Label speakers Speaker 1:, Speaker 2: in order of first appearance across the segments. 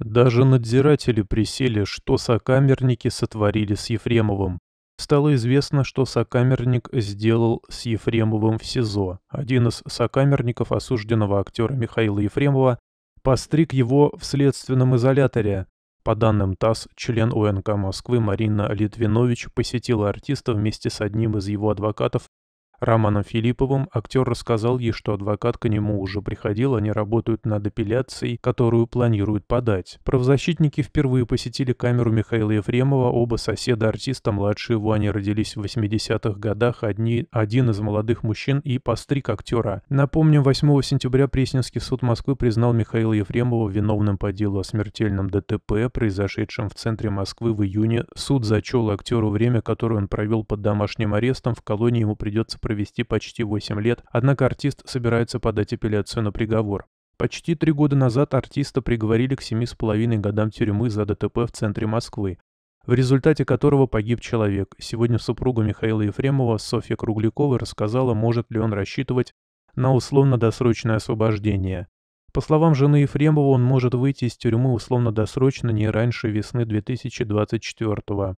Speaker 1: Даже надзиратели присели, что сокамерники сотворили с Ефремовым. Стало известно, что сокамерник сделал с Ефремовым в СИЗО. Один из сокамерников осужденного актера Михаила Ефремова постриг его в следственном изоляторе. По данным ТАСС, член ОНК Москвы Марина Литвинович посетила артиста вместе с одним из его адвокатов Романом Филипповым актер рассказал ей, что адвокат к нему уже приходил, они работают над апелляцией, которую планируют подать. Правозащитники впервые посетили камеру Михаила Ефремова, оба соседа артиста младшие его, они родились в 80-х годах, одни, один из молодых мужчин и постриг актера. Напомним, 8 сентября Пресненский суд Москвы признал Михаила Ефремова виновным по делу о смертельном ДТП, произошедшем в центре Москвы в июне. Суд зачел актеру время, которое он провел под домашним арестом, в колонии ему придется провести почти 8 лет, однако артист собирается подать апелляцию на приговор. Почти три года назад артиста приговорили к 7,5 годам тюрьмы за ДТП в центре Москвы, в результате которого погиб человек. Сегодня супруга Михаила Ефремова Софья Круглякова рассказала, может ли он рассчитывать на условно-досрочное освобождение. По словам жены Ефремова, он может выйти из тюрьмы условно-досрочно не раньше весны 2024 -го.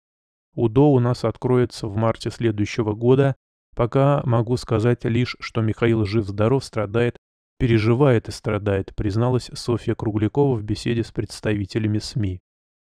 Speaker 1: УДО у нас откроется в марте следующего года, Пока могу сказать лишь, что Михаил жив-здоров, страдает, переживает и страдает, призналась Софья Круглякова в беседе с представителями СМИ.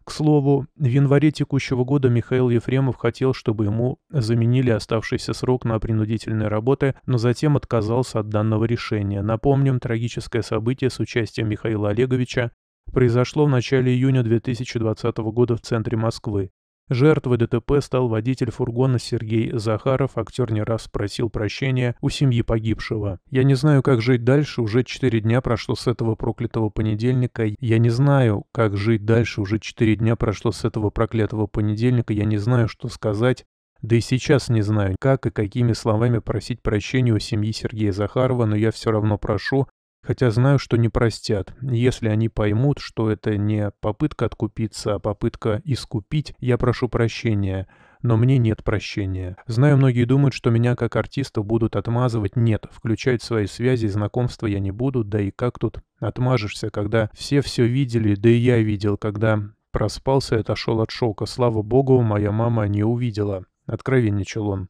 Speaker 1: К слову, в январе текущего года Михаил Ефремов хотел, чтобы ему заменили оставшийся срок на принудительные работы, но затем отказался от данного решения. Напомним, трагическое событие с участием Михаила Олеговича произошло в начале июня 2020 года в центре Москвы. Жертвой ДТП стал водитель фургона Сергей Захаров, актер не раз просил прощения у семьи погибшего. «Я не знаю, как жить дальше, уже четыре дня прошло с этого проклятого понедельника. Я не знаю, как жить дальше, уже четыре дня прошло с этого проклятого понедельника. Я не знаю, что сказать. Да и сейчас не знаю, как и какими словами просить прощения у семьи Сергея Захарова, но я все равно прошу, Хотя знаю, что не простят. Если они поймут, что это не попытка откупиться, а попытка искупить, я прошу прощения. Но мне нет прощения. Знаю, многие думают, что меня как артиста будут отмазывать. Нет, включать свои связи и знакомства я не буду. Да и как тут отмажешься, когда все все видели, да и я видел, когда проспался и отошел от шока. Слава богу, моя мама не увидела. Откровенничал он.